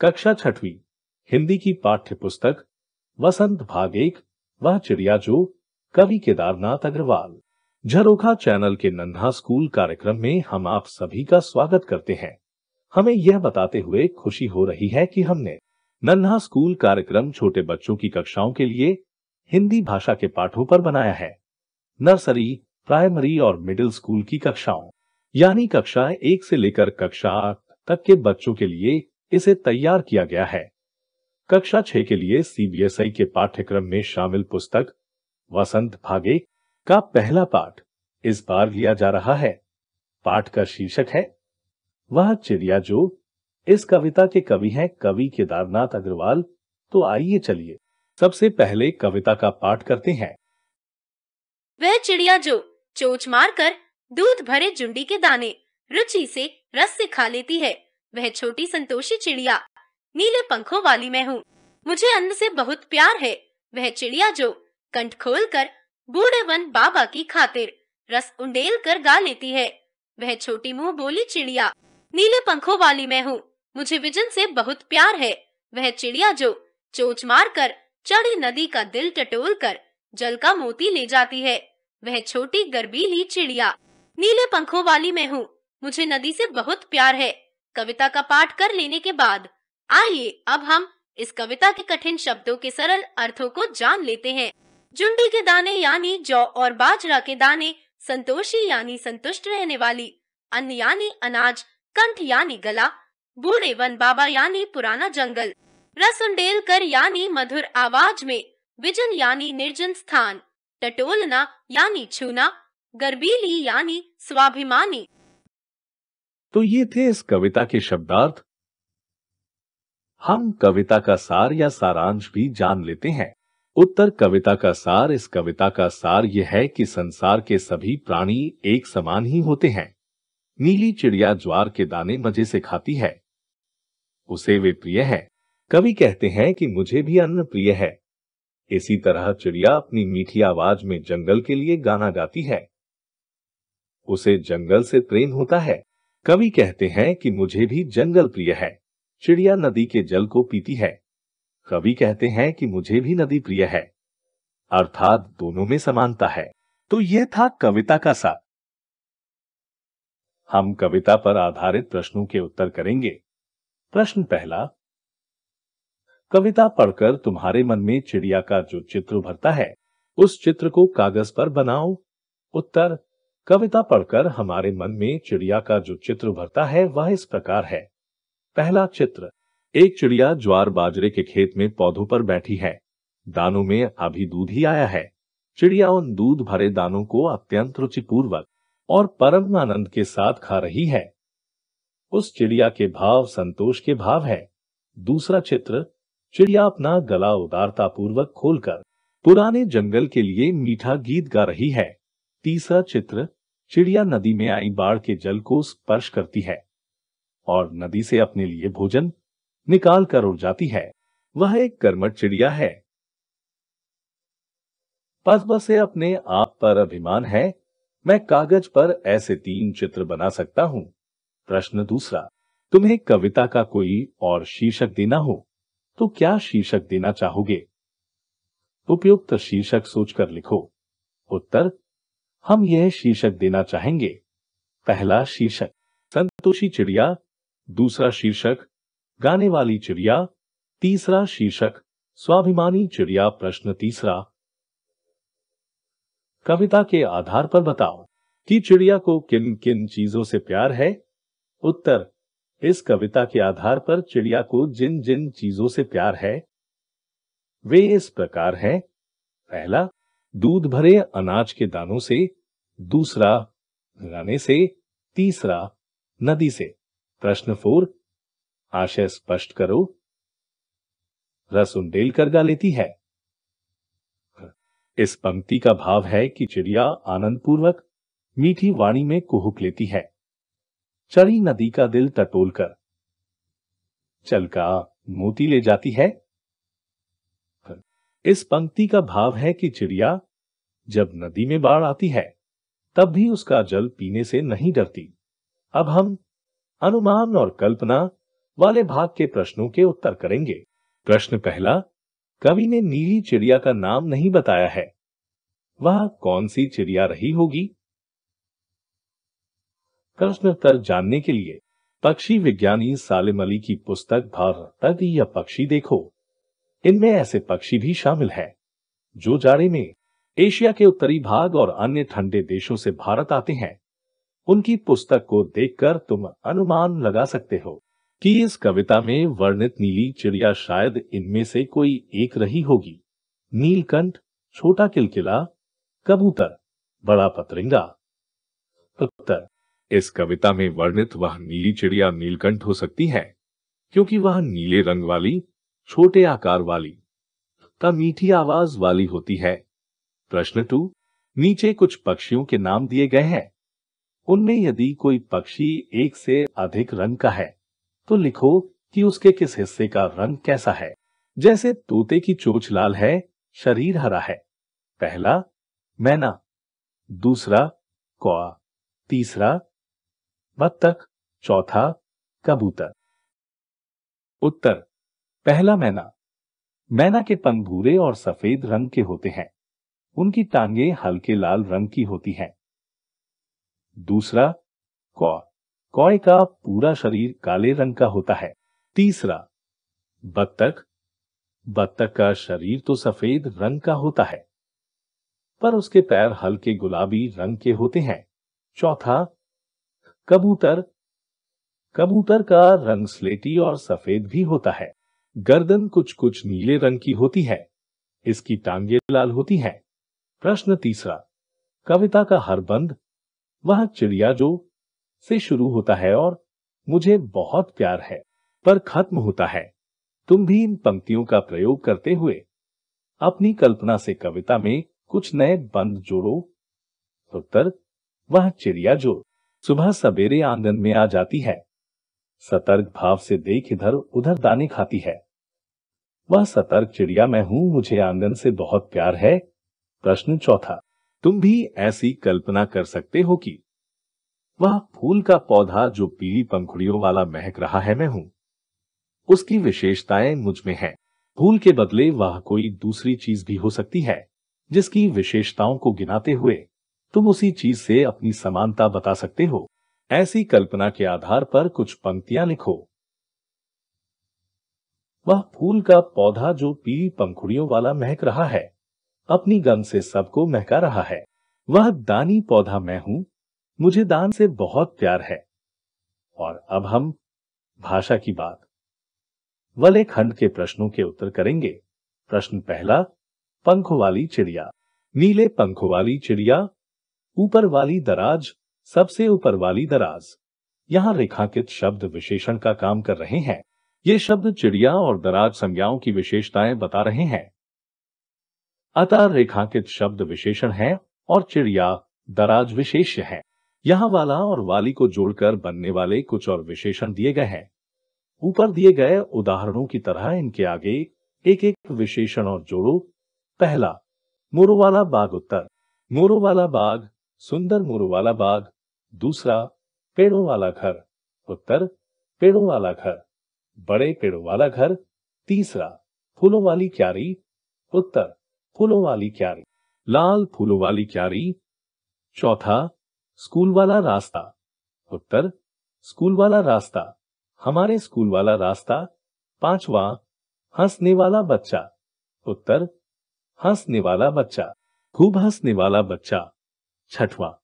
कक्षा छठवीं हिंदी की पाठ्य पुस्तक वसंत भाग एक वह चिड़िया जो कवि केदारनाथ अग्रवाल झरोखा चैनल के नन्हा स्कूल कार्यक्रम में हम आप सभी का स्वागत करते हैं हमें यह बताते हुए खुशी हो रही है कि हमने नन्हा स्कूल कार्यक्रम छोटे बच्चों की कक्षाओं के लिए हिंदी भाषा के पाठों पर बनाया है नर्सरी प्राइमरी और मिडिल स्कूल की कक्षाओं यानी कक्षा एक से लेकर कक्षा आठ तक के बच्चों के लिए इसे तैयार किया गया है कक्षा छह के लिए सीबीएसई e के पाठ्यक्रम में शामिल पुस्तक वसंत भागे का पहला पाठ इस बार लिया जा रहा है पाठ का शीर्षक है वह चिड़िया जो इस कविता के कवि हैं कवि केदारनाथ अग्रवाल तो आइए चलिए सबसे पहले कविता का पाठ करते हैं वह चिड़िया जो चोच मारकर दूध भरे जुंडी के दाने रुचि से रस से खा लेती है वह छोटी संतोषी चिड़िया नीले पंखों वाली मैं हूँ मुझे अन्न से बहुत प्यार है वह चिड़िया जो कंठ खोल कर बूढ़े वन बाबा की खातिर रस उंडेल कर गा लेती है वह छोटी मुंह बोली चिड़िया नीले पंखों वाली मैं हूँ मुझे विजन से बहुत प्यार है वह चिड़िया जो चोच मार कर चढ़ी नदी का दिल टटोल कर जल का मोती ले जाती है वह छोटी गर्बीली चिड़िया नीले पंखों वाली मैं हूँ मुझे नदी से बहुत प्यार है कविता का पाठ कर लेने के बाद आइए अब हम इस कविता के कठिन शब्दों के सरल अर्थों को जान लेते हैं जुंडी के दाने यानी जौ और बाजरा के दाने संतोषी यानी संतुष्ट रहने वाली अन्न यानी अनाज कंठ यानी गला बूढ़े वन बाबा यानी पुराना जंगल रसुंडेल कर यानी मधुर आवाज में विजन यानी निर्जन स्थान टटोलना यानी छूना गर्बीली यानी स्वाभिमानी तो ये थे इस कविता के शब्दार्थ हम कविता का सार या सारांश भी जान लेते हैं उत्तर कविता का सार इस कविता का सार यह है कि संसार के सभी प्राणी एक समान ही होते हैं नीली चिड़िया ज्वार के दाने मजे से खाती है उसे वे प्रिय है कवि कहते हैं कि मुझे भी अन्न प्रिय है इसी तरह चिड़िया अपनी मीठी आवाज में जंगल के लिए गाना गाती है उसे जंगल से प्रेम होता है कवि कहते हैं कि मुझे भी जंगल प्रिय है चिड़िया नदी के जल को पीती है कवि कहते हैं कि मुझे भी नदी प्रिय है अर्थात दोनों में समानता है तो यह था कविता का सार हम कविता पर आधारित प्रश्नों के उत्तर करेंगे प्रश्न पहला कविता पढ़कर तुम्हारे मन में चिड़िया का जो चित्र उभरता है उस चित्र को कागज पर बनाओ उत्तर कविता पढ़कर हमारे मन में चिड़िया का जो चित्र उभरता है वह इस प्रकार है पहला चित्र एक चिड़िया ज्वार बाजरे के खेत में पौधों पर बैठी है दानों में अभी दूध ही आया है चिड़िया उन दूध भरे दानों को अत्यंत रुचिपूर्वक और परम आनंद के साथ खा रही है उस चिड़िया के भाव संतोष के भाव है दूसरा चित्र चिड़िया अपना गला उदारता पूर्वक खोलकर पुराने जंगल के लिए मीठा गीत गा रही है तीसरा चित्र चिड़िया नदी में आई बाढ़ के जल को स्पर्श करती है और नदी से अपने लिए भोजन निकाल कर उड़ जाती है वह एक कर्मठ चिड़िया है से अपने आप पर अभिमान है मैं कागज पर ऐसे तीन चित्र बना सकता हूँ प्रश्न दूसरा तुम्हें कविता का कोई और शीर्षक देना हो तो क्या शीर्षक देना चाहोगे उपयुक्त शीर्षक सोचकर लिखो उत्तर हम यह शीर्षक देना चाहेंगे पहला शीर्षक संतोषी चिड़िया दूसरा शीर्षक गाने वाली चिड़िया तीसरा शीर्षक स्वाभिमानी चिड़िया प्रश्न तीसरा कविता के आधार पर बताओ कि चिड़िया को किन किन चीजों से प्यार है उत्तर इस कविता के आधार पर चिड़िया को जिन जिन चीजों से प्यार है वे इस प्रकार हैं पहला दूध भरे अनाज के दानों से दूसरा गाने से तीसरा नदी से प्रश्न फोर आशय स्पष्ट करो रस उंडेल कर गा लेती है इस पंक्ति का भाव है कि चिड़िया आनंद पूर्वक मीठी वाणी में कुहुक लेती है चढ़ी नदी का दिल टटोल कर चलका मोती ले जाती है इस पंक्ति का भाव है कि चिड़िया जब नदी में बाढ़ आती है तब भी उसका जल पीने से नहीं डरती अब हम अनुमान और कल्पना वाले भाग के प्रश्नों के उत्तर करेंगे प्रश्न पहला कवि ने नीली चिड़िया का नाम नहीं बताया है वह कौन सी चिड़िया रही होगी प्रश्न उत्तर जानने के लिए पक्षी विज्ञानी सालिम अली की पुस्तक भारत तक या पक्षी देखो इनमें ऐसे पक्षी भी शामिल हैं जो जाड़े में एशिया के उत्तरी भाग और अन्य ठंडे देशों से भारत आते हैं उनकी पुस्तक को देखकर तुम अनुमान लगा सकते हो कि इस कविता में वर्णित नीली चिड़िया शायद इनमें से कोई एक रही होगी नीलकंठ छोटा किलकिला कबूतर बड़ा पतरिंगा उत्तर इस कविता में वर्णित वह नीली चिड़िया नीलकंठ हो सकती है क्योंकि वह नीले रंग वाली छोटे आकार वाली का मीठी आवाज वाली होती है प्रश्न टू नीचे कुछ पक्षियों के नाम दिए गए हैं उनमें यदि कोई पक्षी एक से अधिक रंग का है तो लिखो कि उसके किस हिस्से का रंग कैसा है जैसे तोते की चोच लाल है शरीर हरा है पहला मैना दूसरा कौआ तीसरा बत्तख चौथा कबूतर उत्तर पहला मैना मैना के पंख भूरे और सफेद रंग के होते हैं उनकी टांगे हल्के लाल रंग की होती हैं। दूसरा कौ कौए का पूरा शरीर काले रंग का होता है तीसरा बत्तख बत्तख का शरीर तो सफेद रंग का होता है पर उसके पैर हल्के गुलाबी रंग के होते हैं चौथा कबूतर कबूतर का रंग स्लेटी और सफेद भी होता है गर्दन कुछ कुछ नीले रंग की होती है इसकी टांगे लाल होती हैं। प्रश्न तीसरा कविता का हर बंद वह चिड़िया जो से शुरू होता है और मुझे बहुत प्यार है पर खत्म होता है तुम भी इन पंक्तियों का प्रयोग करते हुए अपनी कल्पना से कविता में कुछ नए बंद जोड़ो उत्तर वह चिड़िया जो सुबह सवेरे आंगन में आ जाती है सतर्क भाव से देख इधर उधर दाने खाती है वह सतर्क चिड़िया मैं हूँ मुझे आंगन से बहुत प्यार है प्रश्न चौथा तुम भी ऐसी कल्पना कर सकते हो कि वह फूल का पौधा जो पीली पंखुड़ियों वाला महक रहा है मैं हूँ उसकी विशेषताएं मुझ में है फूल के बदले वह कोई दूसरी चीज भी हो सकती है जिसकी विशेषताओं को गिनाते हुए तुम उसी चीज से अपनी समानता बता सकते हो ऐसी कल्पना के आधार पर कुछ पंक्तियां लिखो वह फूल का पौधा जो पीली पंखुड़ियों वाला महक रहा है अपनी गम से सबको महका रहा है वह दानी पौधा मैं हूं मुझे दान से बहुत प्यार है और अब हम भाषा की बात वाले खंड के प्रश्नों के उत्तर करेंगे प्रश्न पहला पंखों वाली चिड़िया नीले पंखों वाली चिड़िया ऊपर वाली दराज सबसे ऊपर वाली दराज यहाँ रेखांकित शब्द विशेषण का काम कर रहे हैं ये शब्द चिड़िया और दराज संज्ञाओं की विशेषताएं बता रहे हैं अतः रेखांकित शब्द विशेषण है और चिड़िया दराज विशेष है यहाँ वाला और वाली को जोड़कर बनने वाले कुछ और विशेषण दिए गए हैं ऊपर दिए गए उदाहरणों की तरह इनके आगे एक एक विशेषण और जोड़ो पहला मोरो वाला बाग उत्तर मोरो वाला बाग सुंदर मोरो वाला बाग दूसरा पेड़ों वाला घर उत्तर पेड़ों वाला घर बड़े पेड़ों वाला घर तीसरा फूलों वाली क्यारी उत्तर फूलों वाली क्यारी लाल फूलों वाली क्यारी चौथा स्कूल वाला रास्ता उत्तर स्कूल वाला रास्ता हमारे स्कूल वाला रास्ता पांचवा हंसने वाला बच्चा उत्तर हंसने वाला बच्चा खूब हंसने वाला बच्चा छठवा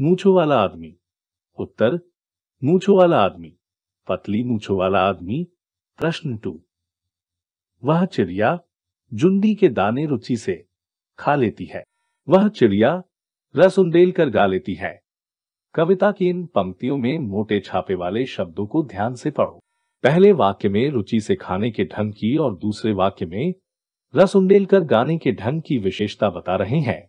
मूछो वाला आदमी उत्तर मूछो वाला आदमी पतली मूछो वाला आदमी प्रश्न टू वह चिड़िया जुंडी के दाने रुचि से खा लेती है वह चिड़िया रस उंडेल कर गा लेती है कविता की इन पंक्तियों में मोटे छापे वाले शब्दों को ध्यान से पढ़ो पहले वाक्य में रुचि से खाने के ढंग की और दूसरे वाक्य में रस उंडेल कर गाने के ढंग की विशेषता बता रहे हैं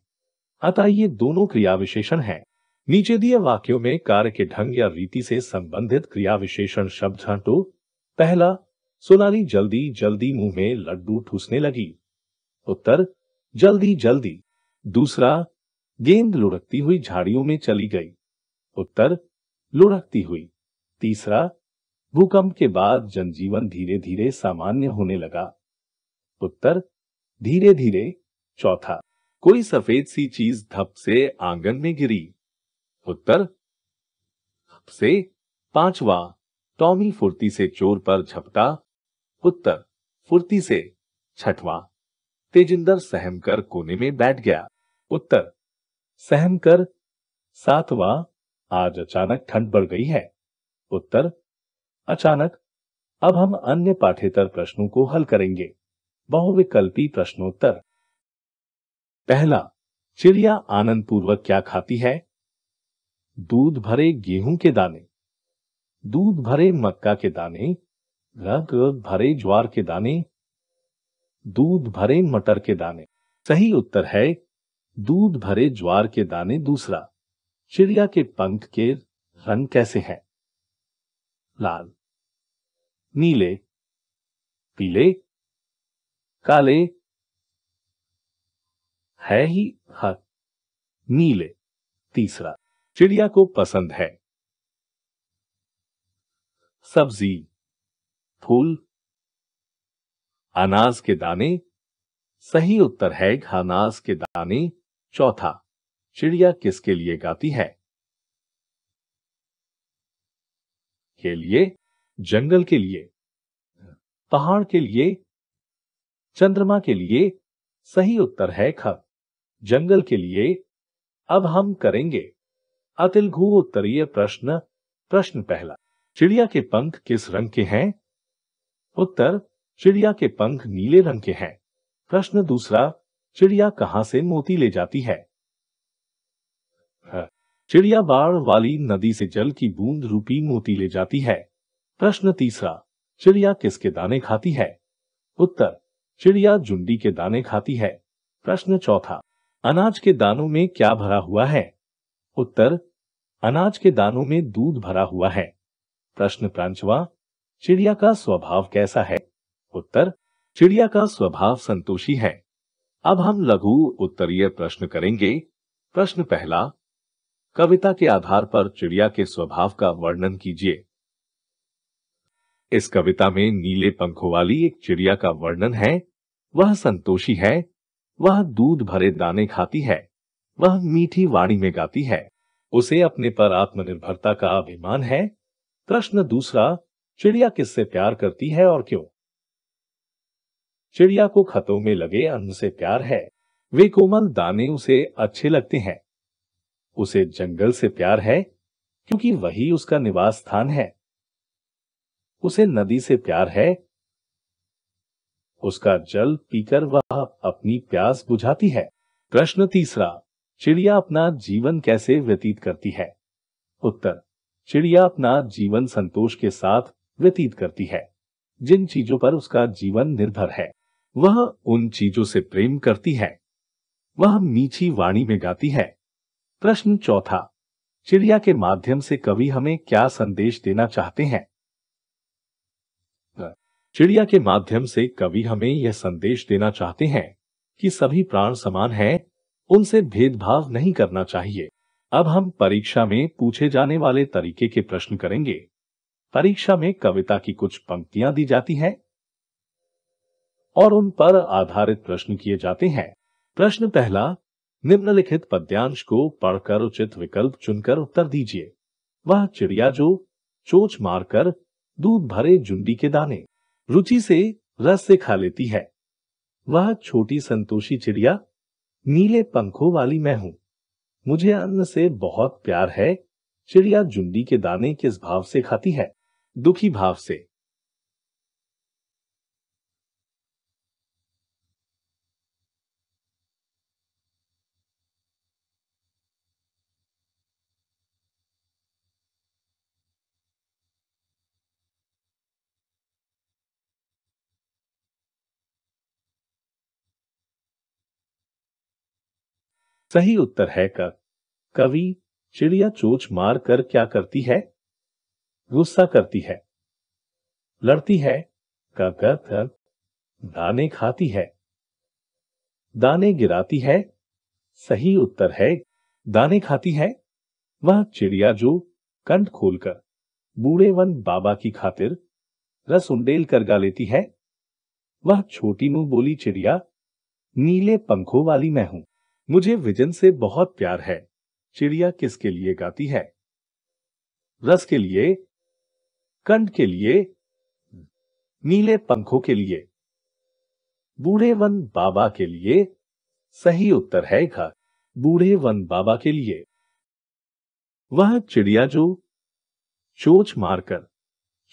अतः ये दोनों क्रिया विशेषण हैं नीचे दिए वाक्यों में कार्य के ढंग या रीति से संबंधित क्रिया विशेषण शब्द हटो तो पहला सोनाली जल्दी जल्दी मुंह में लड्डू ठूसने लगी उत्तर जल्दी जल्दी दूसरा गेंद लुढ़कती हुई झाड़ियों में चली गई उत्तर लुढ़कती हुई तीसरा भूकंप के बाद जनजीवन धीरे धीरे सामान्य होने लगा उत्तर धीरे धीरे चौथा कोई सफेद सी चीज धप से आंगन में गिरी उत्तर से पांचवा टॉमी फुर्ती से चोर पर झपटा उत्तर फुर्ती से छठवा तेजिंदर सहमकर कोने में बैठ गया उत्तर सहमकर सातवा आज अचानक ठंड बढ़ गई है उत्तर अचानक अब हम अन्य पाठ्यतर प्रश्नों को हल करेंगे बहुविकल्पी प्रश्नोत्तर पहला चिड़िया आनंद पूर्वक क्या खाती है दूध भरे गेहूं के दाने दूध भरे मक्का के दाने रग रग भरे ज्वार के दाने दूध भरे मटर के दाने सही उत्तर है दूध भरे ज्वार के दाने दूसरा चिड़िया के पंख के रंग कैसे हैं लाल नीले पीले काले है ही हर नीले तीसरा चिड़िया को पसंद है सब्जी फूल अनाज के दाने सही उत्तर है घानास के दाने चौथा चिड़िया किसके लिए गाती है के लिए जंगल के लिए पहाड़ के लिए चंद्रमा के लिए सही उत्तर है ख जंगल के लिए अब हम करेंगे अतिलघु उत्तरीय प्रश्न प्रश्न पहला चिड़िया के पंख किस रंग के हैं उत्तर चिड़िया के पंख नीले रंग के हैं प्रश्न दूसरा चिड़िया कहां से मोती ले जाती है चिड़िया बाढ़ वाली नदी से जल की बूंद रूपी मोती ले जाती है प्रश्न तीसरा चिड़िया किसके दाने खाती है उत्तर चिड़िया जुंडी के दाने खाती है प्रश्न चौथा अनाज के दानों में क्या भरा हुआ है उत्तर अनाज के दानों में दूध भरा हुआ है प्रश्न पांचवा चिड़िया का स्वभाव कैसा है उत्तर चिड़िया का स्वभाव संतोषी है अब हम लघु उत्तरीय प्रश्न करेंगे प्रश्न पहला कविता के आधार पर चिड़िया के स्वभाव का वर्णन कीजिए इस कविता में नीले पंखों वाली एक चिड़िया का वर्णन है वह संतोषी है वह दूध भरे दाने खाती है वह मीठी वाणी में गाती है उसे अपने पर आत्मनिर्भरता का अभिमान है प्रश्न दूसरा चिड़िया किससे प्यार करती है और क्यों चिड़िया को खतों में लगे अन्न से प्यार है वे कोमल दाने उसे अच्छे लगते हैं उसे जंगल से प्यार है क्योंकि वही उसका निवास स्थान है उसे नदी से प्यार है उसका जल पीकर वह अपनी प्यास बुझाती है प्रश्न तीसरा चिड़िया अपना जीवन कैसे व्यतीत करती है उत्तर चिड़िया अपना जीवन संतोष के साथ व्यतीत करती है जिन चीजों पर उसका जीवन निर्भर है वह उन चीजों से प्रेम करती है वह मीठी वाणी में गाती है प्रश्न चौथा चिड़िया के माध्यम से कवि हमें क्या संदेश देना चाहते हैं चिड़िया के माध्यम से कवि हमें यह संदेश देना चाहते हैं कि सभी प्राण समान हैं उनसे भेदभाव नहीं करना चाहिए अब हम परीक्षा में पूछे जाने वाले तरीके के प्रश्न करेंगे परीक्षा में कविता की कुछ पंक्तियां दी जाती हैं और उन पर आधारित प्रश्न किए जाते हैं प्रश्न पहला निम्नलिखित पद्यांश को पढ़कर उचित विकल्प चुनकर उत्तर दीजिए वह चिड़िया जो चोच मारकर दूध भरे जुंडी के दाने रुचि से रस से खा लेती है वह छोटी संतोषी चिड़िया नीले पंखों वाली मैं हूं मुझे अन्न से बहुत प्यार है चिड़िया झुंडी के दाने किस भाव से खाती है दुखी भाव से सही उत्तर है कर कवि चिड़िया चोच मार कर क्या करती है गुस्सा करती है लड़ती है का कर दाने खाती है दाने गिराती है सही उत्तर है दाने खाती है वह चिड़िया जो कंठ खोलकर बूढ़े वन बाबा की खातिर रस उंडेल कर गा लेती है वह छोटी मुंह बोली चिड़िया नीले पंखों वाली मैं हूं मुझे विजन से बहुत प्यार है चिड़िया किसके लिए गाती है रस के लिए कंठ के लिए नीले पंखों के लिए बूढ़े वन बाबा के लिए सही उत्तर है घर बूढ़े वन बाबा के लिए वह चिड़िया जो चोच मारकर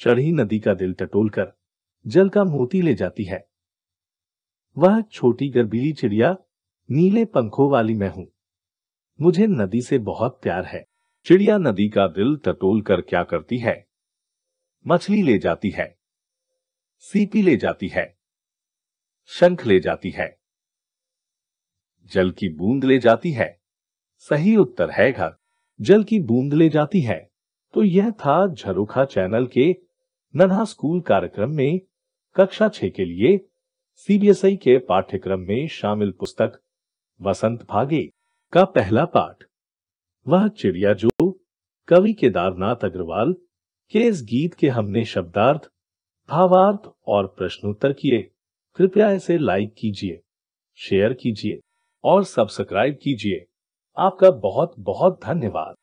चढ़ी नदी का दिल टटोलकर जल का मोती ले जाती है वह छोटी गर्भीली चिड़िया नीले पंखों वाली मैं हूं मुझे नदी से बहुत प्यार है चिड़िया नदी का दिल टटोल कर क्या करती है मछली ले जाती है सीपी ले जाती है शंख ले जाती है जल की बूंद ले जाती है सही उत्तर है घर जल की बूंद ले जाती है तो यह था झरोखा चैनल के नन्हा स्कूल कार्यक्रम में कक्षा छह के लिए सीबीएसई के पाठ्यक्रम में शामिल पुस्तक वसंत भागे का पहला पाठ वह चिड़िया जो कवि केदारनाथ अग्रवाल के इस गीत के हमने शब्दार्थ भावार्थ और प्रश्नोत्तर किए कृपया इसे लाइक कीजिए शेयर कीजिए और सब्सक्राइब कीजिए आपका बहुत बहुत धन्यवाद